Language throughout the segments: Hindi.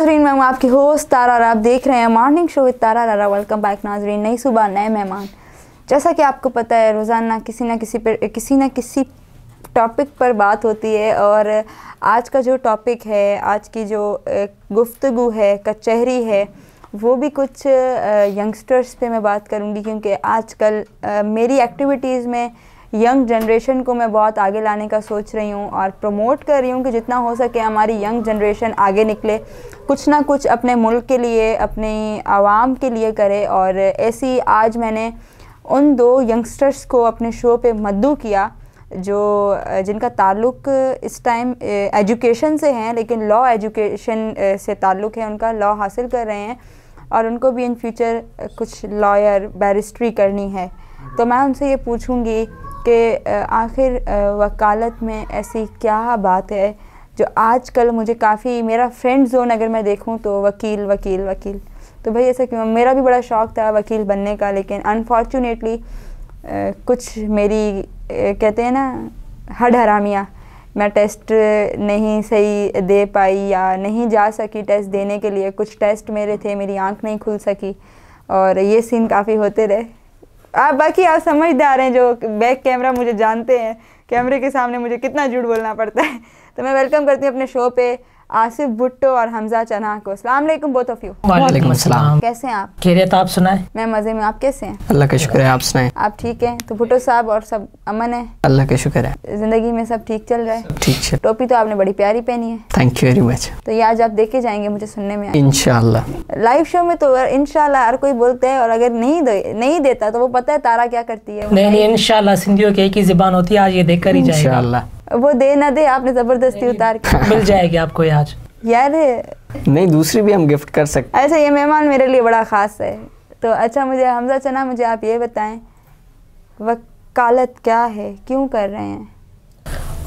नाजरीन मैं हूँ आपकी होस्ट तारा आप देख रहे हैं मॉर्निंग शो विद तारा रारा वेलकम बैक नाजरीन नई सुबह नए मेहमान जैसा कि आपको पता है रोज़ाना किसी ना किसी पर किसी ना किसी टॉपिक पर बात होती है और आज का जो टॉपिक है आज की जो गुफ्तु है कचहरी है वो भी कुछ यंगस्टर्स पे मैं बात करूँगी क्योंकि आजकल मेरी एक्टिविटीज़ में यंग जनरेशन को मैं बहुत आगे लाने का सोच रही हूँ और प्रमोट कर रही हूँ कि जितना हो सके हमारी यंग जनरेशन आगे निकले कुछ ना कुछ अपने मुल्क के लिए अपनी आवाम के लिए करे और ऐसी आज मैंने उन दो यंगस्टर्स को अपने शो पे मद्दू किया जो जिनका ताल्लुक इस टाइम एजुकेशन से हैं लेकिन लॉ एजुकेशन से ताल्लुक़ है उनका लॉ हासिल कर रहे हैं और उनको भी इन फ्यूचर कुछ लॉयर बैरिस्ट्री करनी है तो मैं उनसे ये पूछूंगी कि आखिर वकालत में ऐसी क्या बात है जो आजकल मुझे काफ़ी मेरा फ्रेंड जोन अगर मैं देखूँ तो वकील वकील वकील तो भाई ऐसा क्यों मेरा भी बड़ा शौक़ था वकील बनने का लेकिन अनफॉर्चुनेटली कुछ मेरी कहते हैं ना हड हरामियाँ मैं टेस्ट नहीं सही दे पाई या नहीं जा सकी टेस्ट देने के लिए कुछ टेस्ट मेरे थे मेरी आंख नहीं खुल सकी और ये सीन काफ़ी होते रहे आप बाकी आप समझदार हैं जो बैक कैमरा मुझे जानते हैं कैमरे के सामने मुझे कितना झूठ बोलना पड़ता है तो मैं वेलकम करती हूँ अपने शो पे आसिफ भुट्टो और हमजा चना को सलाम बोथ ऑफ यू वालेकुम अस्सलाम कैसे हैं आप खैरियत आप सुनाए मैं मजे में आप कैसे हैं अल्लाह का शुक्र है आप सुनाए आप ठीक हैं तो भुट्टो साहब और सब अमन है अल्लाह का शुक्र है जिंदगी में सब ठीक चल रहा है ठीक है टोपी तो आपने बड़ी प्यारी पहनी है थैंक यू वेरी मच तो ये आज आप देखे जाएंगे मुझे सुनने में इनशाला लाइव शो में तो इनशाला हर कोई बोलते है और अगर नहीं नहीं देता तो वो पता है तारा क्या करती है नहीं इनशाला सिंधियों की एक ही जबान होती है आज ये देख कर ही जाएगा वो दे ना दे आपने जबरदस्ती उतार के मिल जाएगी आपको आज यार नहीं दूसरी भी हम गिफ्ट कर सकते अच्छा ये मेहमान मेरे लिए बड़ा खास है तो अच्छा मुझे हमजा चना मुझे आप ये बताएं वकालत क्या है क्यों कर रहे हैं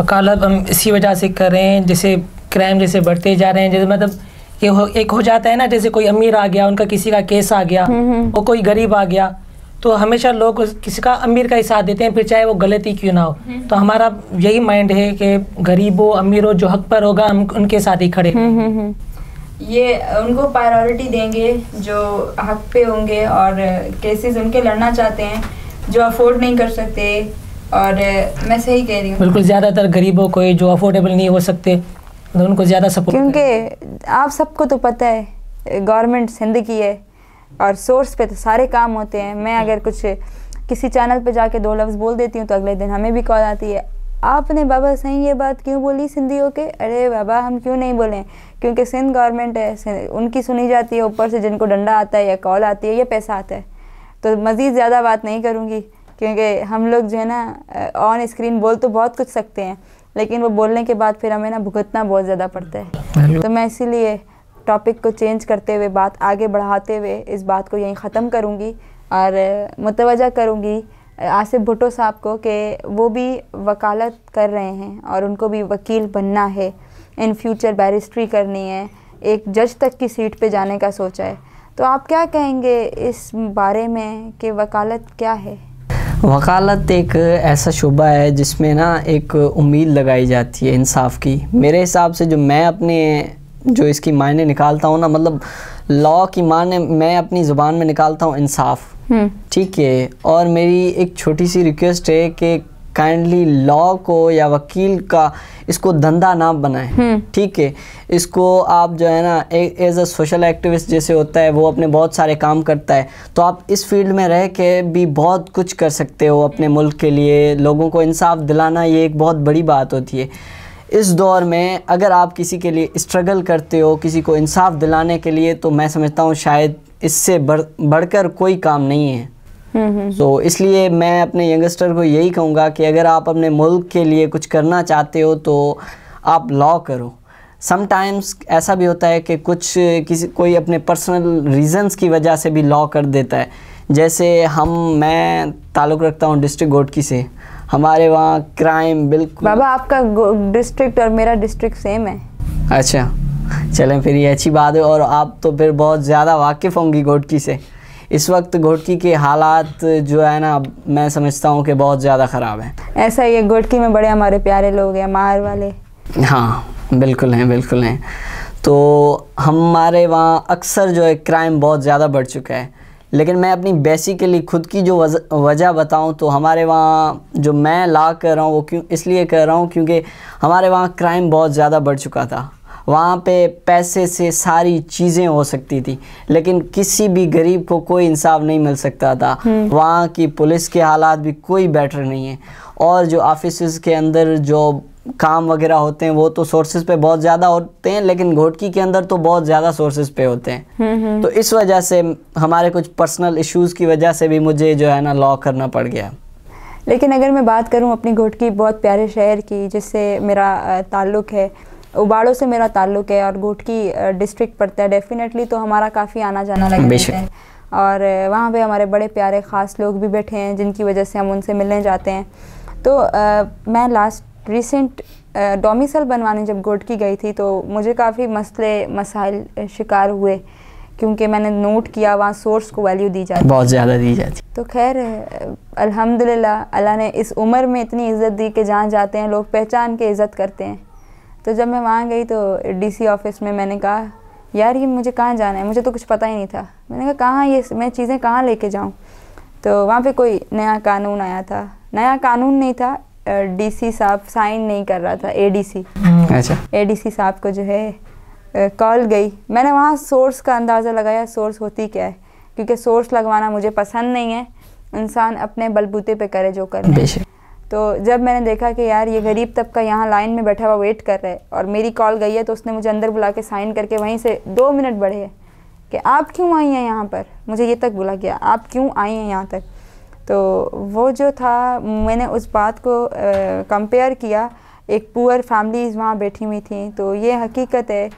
वकालत हम इसी वजह से कर रहे हैं जैसे क्राइम जैसे बढ़ते जा रहे हैं जैसे मतलब ये हो, एक हो जाता है ना जैसे कोई अमीर आ गया उनका किसी का केस आ गया वो हम्म, हम्म। कोई गरीब आ गया तो हमेशा लोग किसी का अमीर का ही साथ देते हैं फिर चाहे वो गलती क्यों ना हो हम्म। तो हमारा यही माइंड है कि गरीबों अमीरों जो हक पर होगा हम उनके साथ ही खड़े हम्म, हम्म, ये उनको प्रायोरिटी देंगे जो हक पे होंगे और केसेस उनके लड़ना चाहते हैं जो अफोर्ड नहीं कर सकते और मैं सही कह रही हूँ बिल्कुल ज़्यादातर गरीबों को जो अफोर्डेबल नहीं हो सकते तो उनको ज़्यादा सपोर्ट क्योंकि आप सबको तो पता है गवर्नमेंट सिंध की है और सोर्स पे तो सारे काम होते हैं मैं हम्म। अगर कुछ किसी चैनल पे जाके दो लफ्ज़ बोल देती हूँ तो अगले दिन हमें भी कॉल आती है आपने बाबा सही ये बात क्यों बोली सिंधियों के अरे बाबा हम क्यों नहीं बोलें क्योंकि सिंध गवर्नमेंट है उनकी सुनी जाती है ऊपर से जिनको डंडा आता है या कॉल आती है या पैसा आता है तो मज़ीद ज़्यादा बात नहीं करूँगी क्योंकि हम लोग जो है ना ऑन स्क्रीन बोल तो बहुत कुछ सकते हैं लेकिन वो बोलने के बाद फिर हमें ना भुगतना बहुत ज़्यादा पड़ता है तो मैं इसीलिए टॉपिक को चेंज करते हुए बात आगे बढ़ाते हुए इस बात को यहीं ख़त्म करूँगी और मतवजा करूँगी आसिफ भुटो साहब को कि वो भी वकालत कर रहे हैं और उनको भी वकील बनना है इन फ्यूचर बैरिस्ट्री करनी है एक जज तक की सीट पे जाने का सोचा है तो आप क्या कहेंगे इस बारे में कि वकालत क्या है वकालत एक ऐसा शुबा है जिसमें ना एक उम्मीद लगाई जाती है इंसाफ की मेरे हिसाब से जो मैं अपने जो इसकी मायने निकालता हूँ ना मतलब लॉ की माने मैं अपनी ज़ुबान में निकालता हूँ इंसाफ हम्म। ठीक है और मेरी एक छोटी सी रिक्वेस्ट है कि काइंडली लॉ को या वकील का इसको धंधा ना बनाएं हम्म। ठीक है इसको आप जो है ना एज अ सोशल एक्टिविस्ट जैसे होता है वो अपने बहुत सारे काम करता है तो आप इस फील्ड में रह के भी बहुत कुछ कर सकते हो अपने मुल्क के लिए लोगों को इंसाफ दिलाना ये एक बहुत बड़ी बात होती है इस दौर में अगर आप किसी के लिए स्ट्रगल करते हो किसी को इंसाफ दिलाने के लिए तो मैं समझता हूँ शायद इससे बढ़ बढ़कर कोई काम नहीं है तो so, इसलिए मैं अपने यंगस्टर को यही कहूँगा कि अगर आप अपने मुल्क के लिए कुछ करना चाहते हो तो आप लॉ करो समटाइम्स ऐसा भी होता है कि कुछ किसी कोई अपने पर्सनल रीजंस की वजह से भी लॉ कर देता है जैसे हम मैं ताल्लुक़ रखता हूँ डिस्ट्रिक्ट गोडकी से हमारे वहाँ क्राइम बिल्कुल बाबा आपका डिस्ट्रिक्ट और मेरा डिस्ट्रिक्ट सेम है अच्छा चलें फिर ये अच्छी बात है और आप तो फिर बहुत ज़्यादा वाकिफ़ होंगी घोटकी से इस वक्त घोटकी के हालात जो है ना मैं समझता हूँ कि बहुत ज़्यादा ख़राब है ऐसा ही है घोटकी में बड़े हमारे प्यारे लोग हैं मार वाले हाँ बिल्कुल हैं बिल्कुल हैं तो हमारे वहाँ अक्सर जो है क्राइम बहुत ज़्यादा बढ़ चुका है लेकिन मैं अपनी बेसिकली खुद की जो वजह बताऊं तो हमारे वहाँ जो मैं ला कर रहा हूँ वो क्यों इसलिए कह रहा हूँ क्योंकि हमारे वहाँ क्राइम बहुत ज़्यादा बढ़ चुका था वहाँ पे पैसे से सारी चीज़ें हो सकती थी लेकिन किसी भी गरीब को कोई इंसाफ नहीं मिल सकता था हम्म। वहाँ की पुलिस के हालात भी कोई बेटर नहीं है और जो ऑफिस के अंदर जो काम वगैरह होते हैं वो तो सोर्सेज पे बहुत ज़्यादा होते हैं लेकिन घोटकी के अंदर तो बहुत ज़्यादा सोर्सेज पे होते हैं हम्म, हम्म। तो इस वजह से हमारे कुछ पर्सनल इश्यूज़ की वजह से भी मुझे जो है ना लॉ करना पड़ गया लेकिन अगर मैं बात करूं अपनी घोटकी बहुत प्यारे शहर की जिससे मेरा ताल्लुक़ है उबाड़ों से मेरा ताल्लुक है और घोटकी डिस्ट्रिक्ट पड़ता है डेफिनेटली तो हमारा काफ़ी आना जाना लगता है और वहाँ पे हमारे बड़े प्यारे ख़ास लोग भी बैठे हैं जिनकी वजह से हम उनसे मिलने जाते हैं तो आ, मैं लास्ट रिसेंट डोमिसल बनवाने जब घोटकी गई थी तो मुझे काफ़ी मसले मसाइल शिकार हुए क्योंकि मैंने नोट किया वहाँ सोर्स को वैल्यू दी जाती बहुत ज़्यादा दी जाती तो खैर अल्हम्दुलिल्लाह अल्लाह ने इस उम्र में इतनी इज़्ज़त दी कि जहाँ जाते हैं लोग पहचान के इज़्ज़त करते हैं तो जब मैं वहाँ गई तो डीसी ऑफिस में मैंने कहा यार ये मुझे कहाँ जाना है मुझे तो कुछ पता ही नहीं था मैंने कहा कहाँ ये मैं चीज़ें कहाँ लेके जाऊँ तो वहाँ पे कोई नया कानून आया था नया कानून नहीं था डीसी साहब साइन नहीं कर रहा था एडीसी अच्छा एडीसी साहब को जो है कॉल गई मैंने वहाँ सोर्स का अंदाज़ा लगाया सोर्स होती क्या है क्योंकि सोर्स लगवाना मुझे पसंद नहीं है इंसान अपने बलबूते पे करे जो करे तो जब मैंने देखा कि यार ये गरीब तबका यहाँ लाइन में बैठा हुआ वेट कर रहा है और मेरी कॉल गई है तो उसने मुझे अंदर बुला के साइन करके वहीं से दो मिनट बढ़े कि आप क्यों आई हैं यहाँ पर मुझे ये तक बुला गया आप क्यों आई हैं यहाँ तक तो वो जो था मैंने उस बात को कंपेयर किया एक पुअर फैमिलीज़ वहाँ बैठी हुई थी तो ये हकीकत है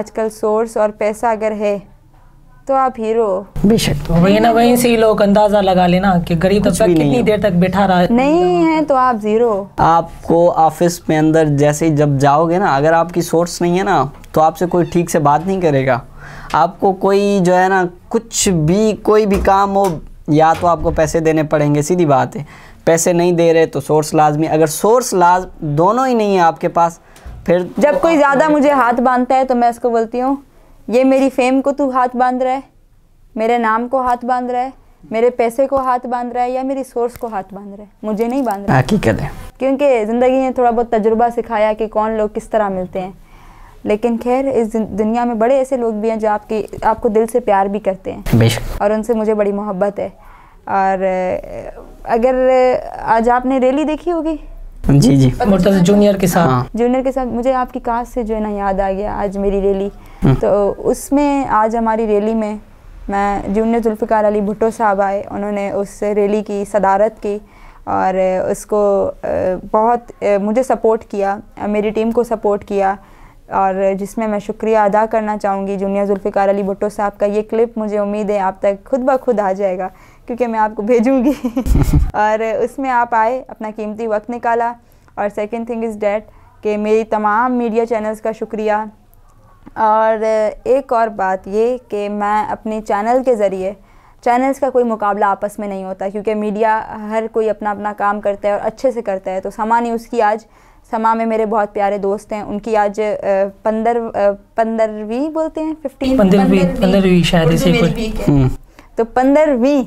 आजकल सोर्स और पैसा अगर है तो आप हीरो बेशक तो वही ना वहीं से ही लोग अंदाजा लगा लेना कि गरीब तब तक कितनी देर तक बैठा रहा है नहीं है तो आप जीरो आपको ऑफिस में अंदर जैसे जब जाओगे ना अगर आपकी सोर्स नहीं है ना तो आपसे कोई ठीक से बात नहीं करेगा आपको कोई जो है ना कुछ भी कोई भी काम हो या तो आपको पैसे देने पड़ेंगे सीधी बात है पैसे नहीं दे रहे तो सोर्स लाजमी अगर सोर्स लाज दोनों ही नहीं है आपके पास फिर जब तो कोई ज़्यादा मुझे हाथ बांधता है तो मैं उसको बोलती हूँ ये मेरी फेम को तू हाथ बांध रहा है मेरे नाम को हाथ बांध रहा है मेरे पैसे को हाथ बांध रहा है या मेरी सोर्स को हाथ बांध रहा है मुझे नहीं बांध रहा हकीकत है क्योंकि ज़िंदगी ने थोड़ा बहुत तजुर्बा सिखाया कि कौन लोग किस तरह मिलते हैं लेकिन खैर इस दुनिया में बड़े ऐसे लोग भी हैं जो आपकी आपको दिल से प्यार भी करते हैं और उनसे मुझे बड़ी मोहब्बत है और अगर आज आपने रैली देखी होगी जी जी जूनियर के साथ हाँ। जूनियर के साथ मुझे आपकी कास्ट से जो है ना याद आ गया आज मेरी रैली हम्म। तो उसमें आज हमारी रैली में मैं जूनियर जुल्फ़िकार अली भुट्टो साहब आए उन्होंने उस रैली की सदारत की और उसको बहुत मुझे सपोर्ट किया मेरी टीम को सपोर्ट किया और जिसमें मैं शुक्रिया अदा करना चाहूँगी जूनियर जुल्फ़िकार अली भुट्टो साहब का ये क्लिप मुझे उम्मीद है आप तक खुद ब खुद आ जाएगा क्योंकि मैं आपको भेजूँगी और उसमें आप आए अपना कीमती वक्त निकाला और सेकेंड थिंग इज़ डैट कि मेरी तमाम मीडिया चैनल्स का शुक्रिया और एक और बात ये कि मैं अपने चैनल के ज़रिए चैनल्स का कोई मुकाबला आपस में नहीं होता क्योंकि मीडिया हर कोई अपना अपना काम करता है और अच्छे से करता है तो समा ने उसकी आज समा में मेरे बहुत प्यारे दोस्त हैं उनकी आज पंदर पंद्रहवीं बोलते हैं फिफ्टीन पंद्रहवीं शायद हम्म। तो पंद्रहवीं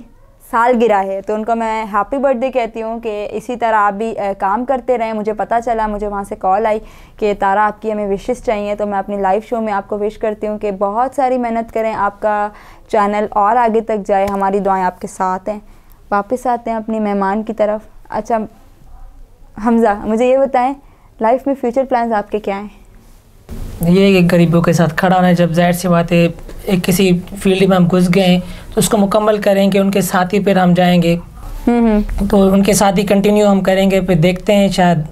सालगिरह है तो उनको मैं हैप्पी बर्थडे कहती हूँ कि इसी तरह आप भी आ, काम करते रहें मुझे पता चला मुझे वहाँ से कॉल आई कि तारा आपकी हमें विशेष चाहिए तो मैं अपनी लाइव शो में आपको विश करती हूँ कि बहुत सारी मेहनत करें आपका चैनल और आगे तक जाए हमारी दुआएं आपके साथ हैं वापस आते हैं अपने मेहमान की तरफ अच्छा हमज़ा मुझे ये बताएं लाइफ में फ्यूचर प्लान्स आपके क्या हैं ये गरीबों के साथ खड़ा होना जब जाहिर सी बात है एक किसी फील्ड में हम घुस गए तो उसको मुकम्मल करेंगे उनके साथ ही फिर हम जाएंगे हम्म, हम्म। तो उनके साथ ही कंटिन्यू हम करेंगे फिर देखते हैं शायद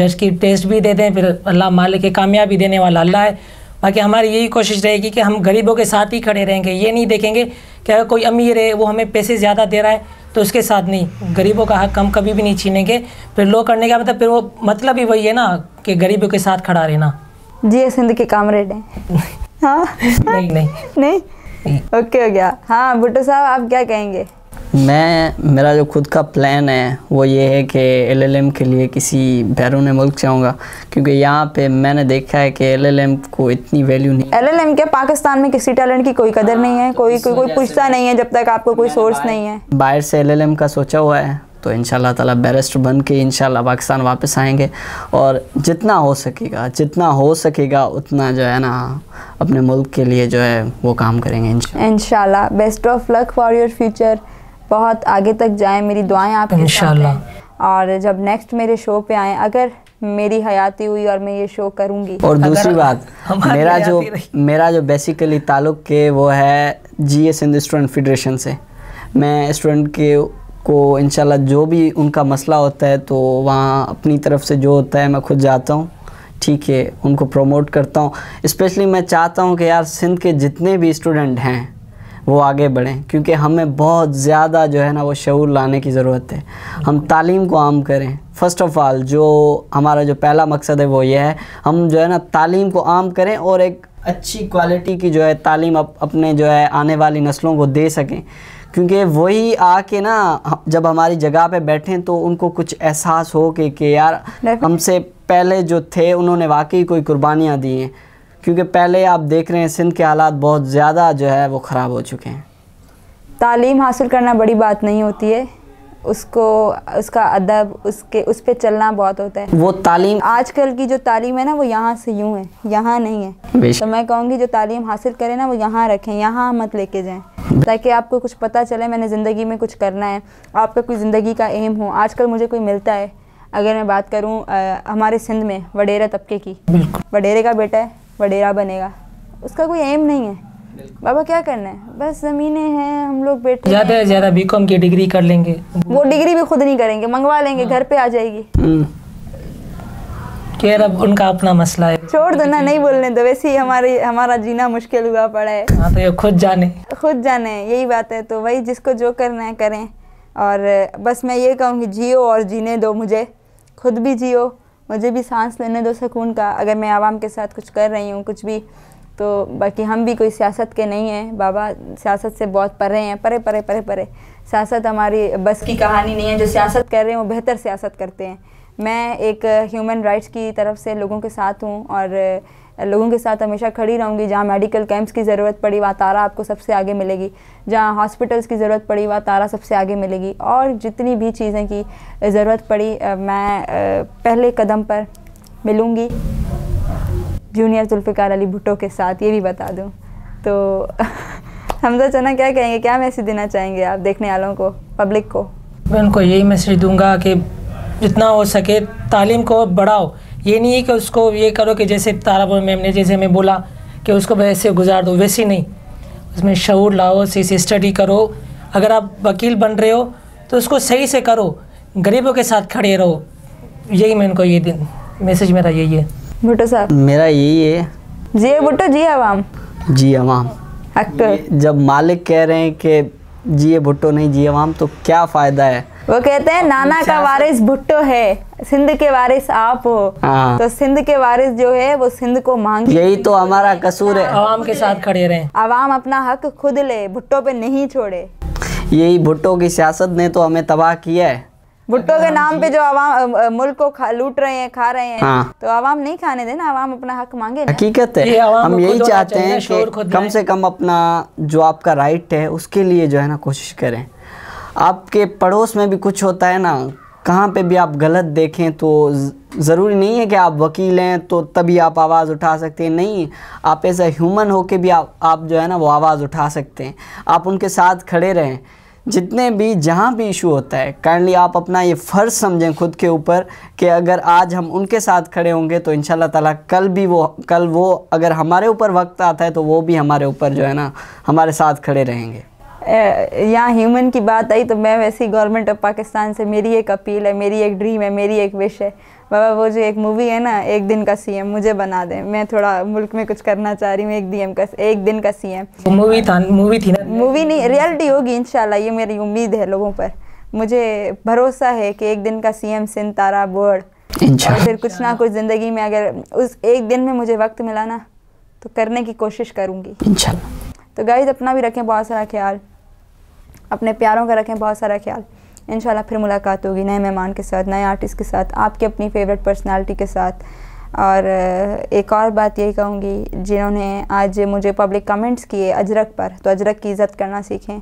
जज की टेस्ट भी दे दें फिर अल्लाह मालिक के कामयाबी देने वाला अल्लाह है बाकी हमारी यही कोशिश रहेगी कि हम गरीबों के साथ ही खड़े रहेंगे ये नहीं देखेंगे कि अगर कोई अमीर है वो हमें पैसे ज़्यादा दे रहा है तो उसके साथ नहीं गरीबों का हक हम कभी भी नहीं छीनेंगे फिर लो करने का मतलब फिर वो मतलब ही वही है ना कि गरीबों के साथ खड़ा रहना जी सिंध के कामरेड हैं हाँ नहीं नहीं नहीं ओके हो गया हाँ भुट्टो साहब आप क्या कहेंगे मैं मेरा जो खुद का प्लान है वो ये है कि एलएलएम के लिए किसी बैरून मुल्क जाऊँगा क्योंकि यहाँ पे मैंने देखा है कि एलएलएम को इतनी वैल्यू नहीं एलएलएम के पाकिस्तान में किसी टैलेंट की कोई कदर हाँ, नहीं है तो कोई कोई कोई पूछता नहीं है जब तक आपको कोई सोर्स नहीं है बाहर से एलएलएम का सोचा हुआ है तो इन ताला बैरिस्टर बन के इन पाकिस्तान वापस आएंगे और जितना हो सकेगा जितना हो सकेगा उतना जो है ना अपने मुल्क के लिए जो है वो काम करेंगे इन best of luck for your future बहुत आगे तक जाएं मेरी दुआएं आप इन और जब नेक्स्ट मेरे शो पे आए अगर मेरी हयाती हुई और मैं ये शो करूँगी और दूसरी बात मेरा जो मेरा जो बेसिकली ताल्लुक के वो है जी एस स्टूडेंट फेडरेशन से मैं स्टूडेंट के को इनशाला जो भी उनका मसला होता है तो वहाँ अपनी तरफ से जो होता है मैं खुद जाता हूँ ठीक है उनको प्रमोट करता हूँ इस्पेशली मैं चाहता हूँ कि यार सिंध के जितने भी स्टूडेंट हैं वो आगे बढ़ें क्योंकि हमें बहुत ज़्यादा जो है ना वो शूर लाने की ज़रूरत है हम तालीम को आम करें फ़र्स्ट ऑफ़ आल जो हमारा जो पहला मकसद है वो ये है हम जो है ना तालीम को आम करें और एक अच्छी क्वालिटी की जो है तालीम अप, अपने जो है आने वाली नस्लों को दे सकें क्योंकि वही आके ना जब हमारी जगह पे बैठे तो उनको कुछ एहसास हो कि कि यार हमसे पहले जो थे उन्होंने वाकई कोई कुर्बानियाँ दी हैं क्योंकि पहले आप देख रहे हैं सिंध के हालात बहुत ज़्यादा जो है वो ख़राब हो चुके हैं तालीम हासिल करना बड़ी बात नहीं होती है उसको उसका अदब उसके उस पर चलना बहुत होता है वो तालीम आजकल की जो तालीम है ना वो यहाँ से यूँ है यहाँ नहीं है तो मैं कहूँगी जो तालीम हासिल करें ना वो यहाँ रखें यहाँ मत लेके जाएं ताकि आपको कुछ पता चले मैंने ज़िंदगी में कुछ करना है आपका कोई ज़िंदगी का एम हो आजकल मुझे कोई मिलता है अगर मैं बात करूँ हमारे सिंध में वडेरा तबके की वडेरे का बेटा है वडेरा बनेगा उसका कोई एम नहीं है बाबा क्या करना है बस जमीने हैं हम लोग बैठे ज़्यादा से ज़्यादा बी कॉम की डिग्री कर लेंगे वो डिग्री भी खुद नहीं करेंगे मंगवा लेंगे हाँ। घर पे आ जाएगी हम्म। खैर अब उनका अपना मसला है छोड़ दो ना नहीं बोलने दो वैसे ही हमारे हमारा जीना मुश्किल हुआ पड़ा है हाँ तो ये खुद जाने खुद जाने यही बात है तो वही जिसको जो करना है करें और बस मैं ये कहूँगी जियो और जीने दो मुझे खुद भी जियो मुझे भी सांस लेने दो सुकून का अगर मैं आवाम के साथ कुछ कर रही हूँ कुछ भी तो बाकी हम भी कोई सियासत के नहीं हैं बाबा सियासत से बहुत परे हैं परे परे परे परे सियासत हमारी बस की कहानी नहीं है जो सियासत कर रहे हैं वो बेहतर सियासत करते हैं मैं एक ह्यूमन राइट्स की तरफ से लोगों के साथ हूँ और लोगों के साथ हमेशा खड़ी रहूँगी जहाँ मेडिकल कैंप्स की ज़रूरत पड़ी वह तारा आपको सबसे आगे मिलेगी जहाँ हॉस्पिटल्स की ज़रूरत पड़ी वह तारा सबसे आगे मिलेगी और जितनी भी चीज़ें की ज़रूरत पड़ी मैं पहले कदम पर मिलूँगी जूनियर जुल्फ़िकार अली भुट्टो के साथ ये भी बता दूँ तो हमजा चना क्या कहेंगे क्या मैसेज देना चाहेंगे आप देखने वालों को पब्लिक को मैं उनको यही मैसेज दूंगा कि जितना हो सके तालीम को बढ़ाओ ये नहीं है कि उसको ये करो कि जैसे तारापुर मैम ने जैसे मैं बोला कि उसको वैसे गुजार दो वैसे नहीं उसमें शूर लाओ से स्टडी करो अगर आप वकील बन रहे हो तो उसको सही से करो गरीबों के साथ खड़े रहो यही मैं उनको ये मैसेज मेरा यही है भुट्टो साहब मेरा यही है जी भुट्टो जी आवाम जी आवाम एक्टर जब मालिक कह रहे हैं कि जिए भुट्टो नहीं जी आवाम तो क्या फ़ायदा है वो कहते हैं नाना का वारिस भुट्टो है सिंध के वारिस आप हो हाँ। तो सिंध के वारिस जो है वो सिंध को मांग यही तो हमारा कसूर है आवाम के साथ खड़े रहे आवाम अपना हक खुद ले भुट्टो पे नहीं छोड़े यही भुट्टो की सियासत ने तो हमें तबाह किया है भुट्टो के हाँ नाम पे जो आवाम मुल्क को लूट रहे हैं खा रहे हैं हाँ। तो आवाम नहीं खाने देना आवाम अपना हक मांगे हकीकत है हम यही चाहते हैं कि कम से कम अपना जो आपका राइट है उसके लिए जो है ना कोशिश करें आपके पड़ोस में भी कुछ होता है ना कहाँ पे भी आप गलत देखें तो ज़रूरी नहीं है कि आप वकील हैं तो तभी आप आवाज़ उठा सकते हैं नहीं आप ऐसा ह्यूमन हो के भी आप आप जो है ना वो आवाज़ उठा सकते हैं आप उनके साथ खड़े रहें जितने भी जहाँ भी इशू होता है काइंडली आप अपना ये फ़र्ज़ समझें खुद के ऊपर कि अगर आज हम उनके साथ खड़े होंगे तो इन ताला कल भी वो कल वो अगर हमारे ऊपर वक्त आता है तो वो भी हमारे ऊपर जो है ना हमारे साथ खड़े रहेंगे यहाँ ह्यूमन की बात आई तो मैं वैसे ही गवर्नमेंट ऑफ पाकिस्तान से मेरी एक अपील है मेरी एक ड्रीम है मेरी एक विश है बाबा वो जो एक मूवी है ना एक दिन का सीएम मुझे बना दें मैं थोड़ा मुल्क में कुछ करना चाह रही हूँ एक डीएम का एक दिन का सीएम मूवी था मूवी थी ना मूवी नहीं रियलिटी होगी इनशाला ये मेरी उम्मीद है लोगों पर मुझे भरोसा है कि एक दिन का सीएम सिंह तारा बोर्ड और फिर कुछ ना कुछ ज़िंदगी में अगर उस एक दिन में मुझे वक्त मिला ना तो करने की कोशिश करूँगी तो गाइज अपना भी रखें बहुत सारा ख्याल अपने प्यारों का रखें बहुत सारा ख्याल इन फिर मुलाकात होगी नए मेहमान के साथ नए आर्टिस्ट के साथ आपके अपनी फेवरेट पर्सनालिटी के साथ और एक और बात यही कहूँगी जिन्होंने आज मुझे पब्लिक कमेंट्स किए अजरक पर तो अजरक की इज़्ज़त करना सीखें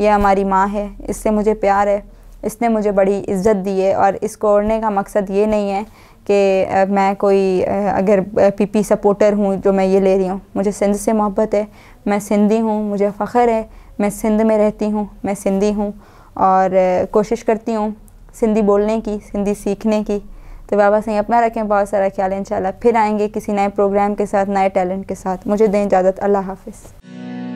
यह हमारी माँ है इससे मुझे प्यार है इसने मुझे बड़ी इज़्ज़त दी है और इसको ओढ़ने का मकसद ये नहीं है कि मैं कोई अगर पीपी सपोर्टर हूँ जो मैं ये ले रही हूँ मुझे सिंध से मोहब्बत है मैं सिंधी हूँ मुझे फ़ख्र है मैं सिंध में रहती हूँ मैं सिंधी हूँ और कोशिश करती हूँ सिंधी बोलने की सिंधी सीखने की तो बाबा सिंह अपना रखें बहुत सारा ख्याल इंशाल्लाह फिर आएंगे किसी नए प्रोग्राम के साथ नए टैलेंट के साथ मुझे दें इजाज़त अल्लाह हाफिज़